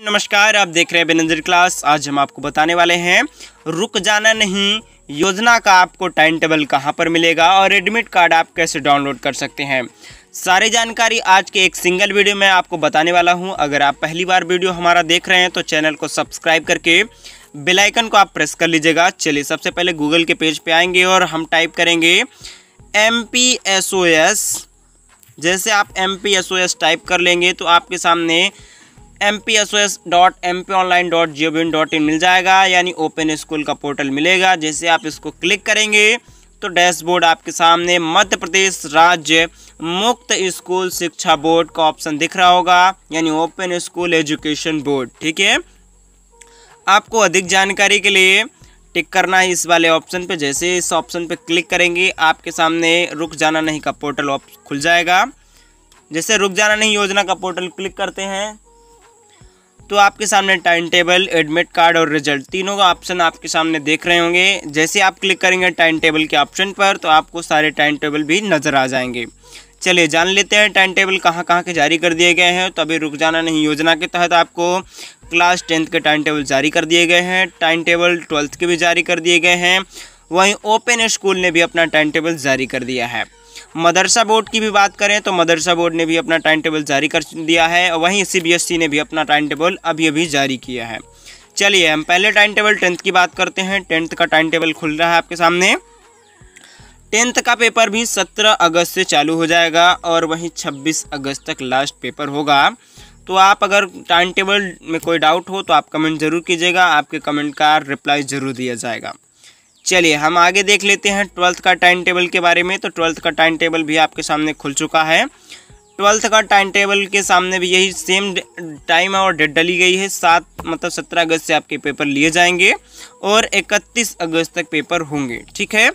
नमस्कार आप देख रहे हैं बेनंजर क्लास आज हम आपको बताने वाले हैं रुक जाना नहीं योजना का आपको टाइम टेबल कहाँ पर मिलेगा और एडमिट कार्ड आप कैसे डाउनलोड कर सकते हैं सारी जानकारी आज के एक सिंगल वीडियो में आपको बताने वाला हूं अगर आप पहली बार वीडियो हमारा देख रहे हैं तो चैनल को सब्सक्राइब करके बेल आइकन को आप प्रेस कर लीजिएगा चलिए सबसे पहले गूगल के पेज पे आएंगे और हम टाइप करेंगे एम जैसे आप एम टाइप कर लेंगे तो आपके सामने M P S O S dot M P online dot G O V dot in मिल जाएगा यानी ओपन स्कूल का पोर्टल मिलेगा जैसे आप इसको क्लिक करेंगे तो डैशबोर्ड आपके सामने मध्य प्रदेश राज्य मुक्त स्कूल शिक्षा बोर्ड का ऑप्शन दिख रहा होगा यानी ओपन स्कूल एजुकेशन बोर्ड ठीक है आपको अधिक जानकारी के लिए टिक करना है इस वाले ऑप्शन पे जैसे इस ऑप्शन पे क्लिक करेंगे आपके सामने रुक जाना नहीं का पोर्टल खुल जाएगा जैसे रुक जाना नहीं योजना का पोर्टल क्लिक करते हैं तो आपके सामने टाइम टेबल एडमिट कार्ड और रिजल्ट तीनों का ऑप्शन आपके सामने देख रहे होंगे जैसे आप क्लिक करेंगे टाइम टेबल के ऑप्शन पर तो आपको सारे टाइम टेबल भी नज़र आ जाएंगे चलिए जान लेते हैं टाइम टेबल कहाँ कहाँ के जारी कर दिए गए हैं तो अभी रुक जाना नहीं योजना के तहत आपको क्लास टेंथ के टाइम टेबल जारी कर दिए गए हैं टाइम टेबल ट्वेल्थ के भी जारी कर दिए गए हैं वहीं ओपन स्कूल ने भी अपना टाइम टेबल जारी कर दिया है मदरसा बोर्ड की भी बात करें तो मदरसा बोर्ड ने भी अपना टाइम टेबल जारी कर दिया है और वहीं सी ने भी अपना टाइम टेबल अभी अभी जारी किया है चलिए हम पहले टाइम टेबल टेंथ की बात करते हैं टेंथ का टाइम टेबल खुल रहा है आपके सामने टेंथ का पेपर भी 17 अगस्त से चालू हो जाएगा और वहीं 26 अगस्त तक लास्ट पेपर होगा तो आप अगर टाइम टेबल में कोई डाउट हो तो आप कमेंट ज़रूर कीजिएगा आपके कमेंट का रिप्लाई ज़रूर दिया जाएगा चलिए हम आगे देख लेते हैं ट्वेल्थ का टाइम टेबल के बारे में तो ट्वेल्थ का टाइम टेबल भी आपके सामने खुल चुका है ट्वेल्थ का टाइम टेबल के सामने भी यही सेम टाइम और डेट डली गई है सात मतलब सत्रह अगस्त से आपके पेपर लिए जाएंगे और इकतीस अगस्त तक पेपर होंगे ठीक है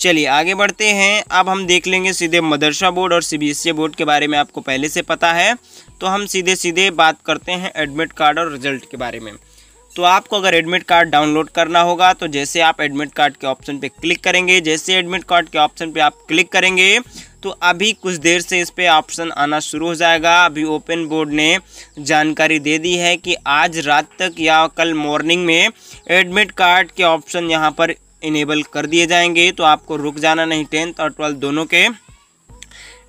चलिए आगे बढ़ते हैं अब हम देख लेंगे सीधे मदरसा बोर्ड और सी e बोर्ड के बारे में आपको पहले से पता है तो हम सीधे सीधे बात करते हैं एडमिट कार्ड और रिजल्ट के बारे में तो आपको अगर एडमिट कार्ड डाउनलोड करना होगा तो जैसे आप एडमिट कार्ड के ऑप्शन पे क्लिक करेंगे जैसे एडमिट कार्ड के ऑप्शन पे आप क्लिक करेंगे तो अभी कुछ देर से इस पर ऑप्शन आना शुरू हो जाएगा अभी ओपन बोर्ड ने जानकारी दे दी है कि आज रात तक या कल मॉर्निंग में एडमिट कार्ड के ऑप्शन यहाँ पर इनेबल कर दिए जाएंगे तो आपको रुक जाना नहीं टेंथ और ट्वेल्थ दोनों के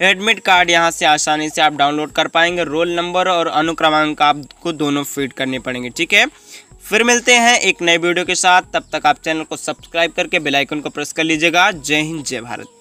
एडमिट कार्ड यहाँ से आसानी से आप डाउनलोड कर पाएंगे रोल नंबर और अनुक्रमांक आपको दोनों फीड करने पड़ेंगे ठीक है फिर मिलते हैं एक नए वीडियो के साथ तब तक आप चैनल को सब्सक्राइब करके बेलाइकन को प्रेस कर लीजिएगा जय हिंद जय भारत